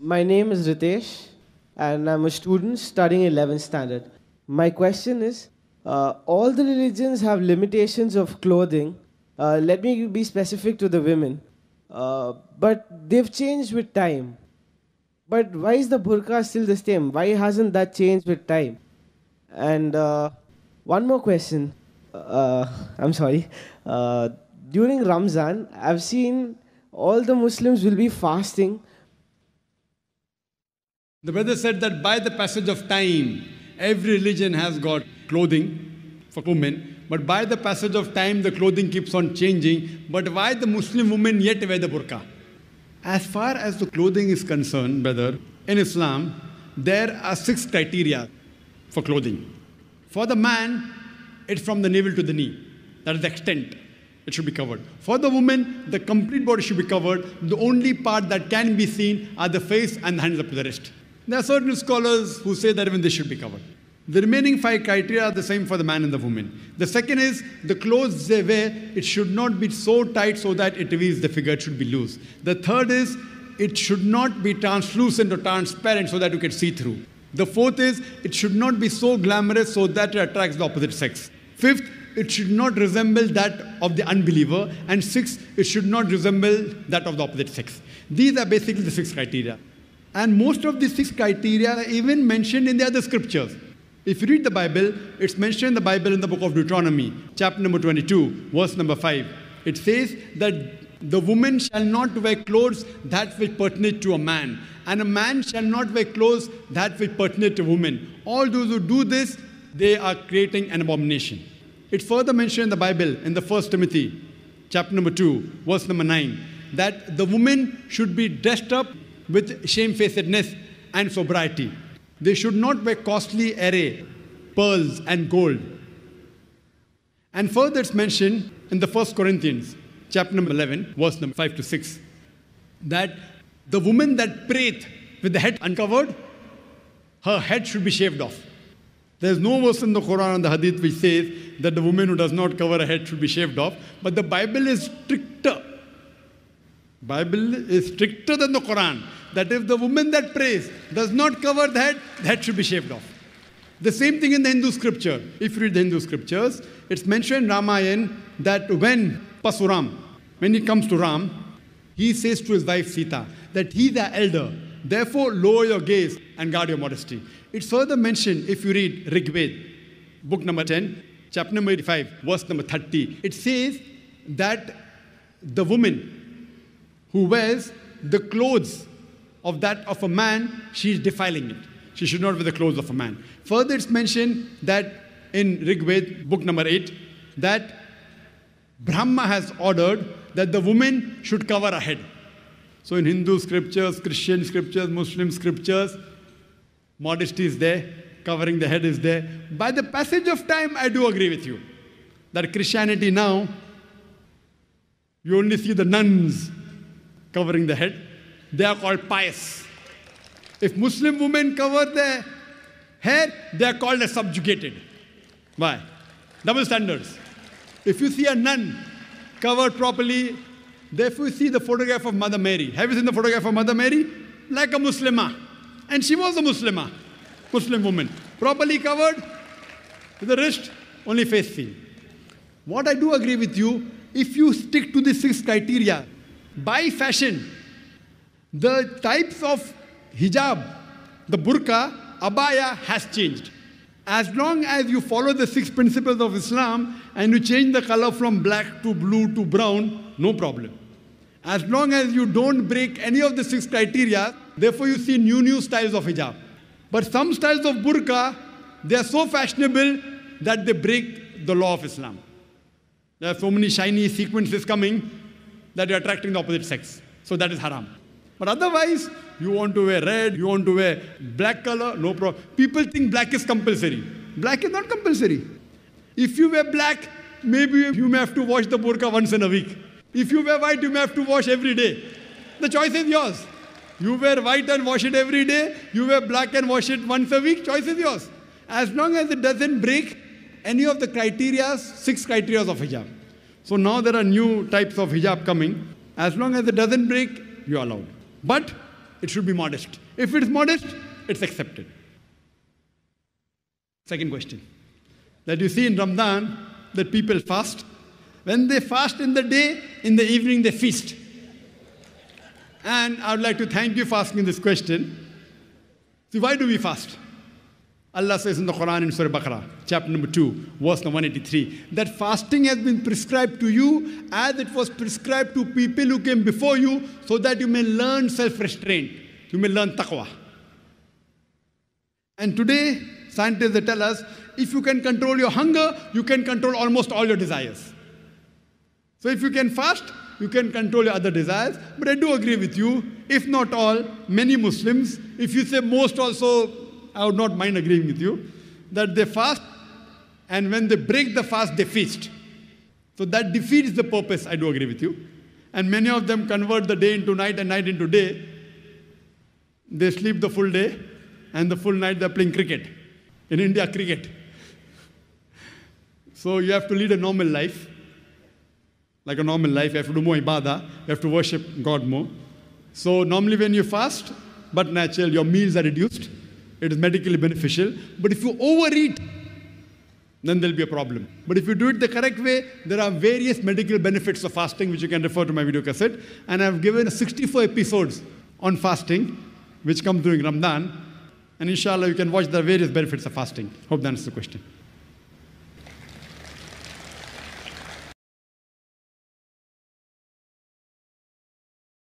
My name is Ritesh, and I'm a student studying 11th standard. My question is uh, all the religions have limitations of clothing. Uh, let me be specific to the women. Uh, but they've changed with time. But why is the burqa still the same? Why hasn't that changed with time? And uh, one more question. Uh, uh, I'm sorry. during Ramzan, I've seen all the Muslims will be fasting the brother said that by the passage of time, every religion has got clothing for women, but by the passage of time, the clothing keeps on changing. But why the Muslim women yet wear the burqa? As far as the clothing is concerned, brother, in Islam, there are six criteria for clothing. For the man, it's from the navel to the knee. That is the extent it should be covered. For the woman, the complete body should be covered. The only part that can be seen are the face and the hands up to the wrist. There are certain scholars who say that even this should be covered. The remaining five criteria are the same for the man and the woman. The second is the clothes they wear, it should not be so tight so that it reveals the figure, it should be loose. The third is it should not be translucent or transparent so that you can see through. The fourth is it should not be so glamorous so that it attracts the opposite sex. Fifth, it should not resemble that of the unbeliever. And sixth, it should not resemble that of the opposite sex. These are basically the six criteria. And most of these six criteria are even mentioned in the other scriptures. If you read the Bible, it's mentioned in the Bible in the book of Deuteronomy, chapter number 22, verse number 5. It says that the woman shall not wear clothes that which pertaineth to a man, and a man shall not wear clothes that which pertaineth to a woman. All those who do this, they are creating an abomination. It's further mentioned in the Bible in the first Timothy, chapter number 2, verse number 9, that the woman should be dressed up with shamefacedness and sobriety. They should not wear costly array, pearls, and gold. And further, it's mentioned in the First Corinthians, chapter number 11, verse number 5 to 6, that the woman that prayeth with the head uncovered, her head should be shaved off. There's no verse in the Quran and the Hadith which says that the woman who does not cover her head should be shaved off, but the Bible is stricter Bible is stricter than the Quran that if the woman that prays does not cover that, that should be shaved off. The same thing in the Hindu scripture. If you read the Hindu scriptures, it's mentioned in Ramayana that when Pasuram, when he comes to Ram, he says to his wife Sita that he the elder, therefore lower your gaze and guard your modesty. It's further mentioned if you read Rigved, book number 10, chapter number eighty-five, verse number 30. It says that the woman who wears the clothes of that of a man, she is defiling it. She should not wear the clothes of a man. Further, it's mentioned that in Rigveda, book number 8, that Brahma has ordered that the woman should cover her head. So, in Hindu scriptures, Christian scriptures, Muslim scriptures, modesty is there, covering the head is there. By the passage of time, I do agree with you that Christianity now, you only see the nuns covering the head. They are called pious. If Muslim women cover their hair, they are called as subjugated. Why? Double standards. If you see a nun covered properly, therefore you see the photograph of Mother Mary. Have you seen the photograph of Mother Mary? Like a Muslimah. And she was a Muslimah, Muslim woman. Properly covered, with the wrist, only face seen. What I do agree with you, if you stick to the six criteria, by fashion. The types of hijab, the burqa, abaya has changed. As long as you follow the six principles of Islam and you change the color from black to blue to brown, no problem. As long as you don't break any of the six criteria, therefore you see new, new styles of hijab. But some styles of burqa, they are so fashionable that they break the law of Islam. There are so many shiny sequences coming that you're attracting the opposite sex. So that is haram. But otherwise, you want to wear red, you want to wear black color, no problem. People think black is compulsory. Black is not compulsory. If you wear black, maybe you may have to wash the burqa once in a week. If you wear white, you may have to wash every day. The choice is yours. You wear white and wash it every day. You wear black and wash it once a week. Choice is yours. As long as it doesn't break any of the criteria, six criteria of hijab. So now there are new types of hijab coming. As long as it doesn't break, you're allowed. But it should be modest. If it's modest, it's accepted. Second question that you see in Ramadan that people fast. When they fast in the day, in the evening they feast. And I would like to thank you for asking this question. So, why do we fast? Allah says in the Quran in Surah Baqarah, chapter number 2, verse number 183, that fasting has been prescribed to you as it was prescribed to people who came before you, so that you may learn self restraint, you may learn taqwa. And today, scientists they tell us if you can control your hunger, you can control almost all your desires. So if you can fast, you can control your other desires. But I do agree with you, if not all, many Muslims, if you say most also, I would not mind agreeing with you, that they fast and when they break the fast, they feast. So that defeats the purpose, I do agree with you. And many of them convert the day into night and night into day. They sleep the full day and the full night they're playing cricket. In India, cricket. So you have to lead a normal life, like a normal life. You have to do more ibadah, you have to worship God more. So normally when you fast, but naturally your meals are reduced it is medically beneficial. But if you overeat, then there'll be a problem. But if you do it the correct way, there are various medical benefits of fasting, which you can refer to my video cassette. And I've given 64 episodes on fasting, which come during Ramadan. And inshallah, you can watch the various benefits of fasting. Hope that answers the question.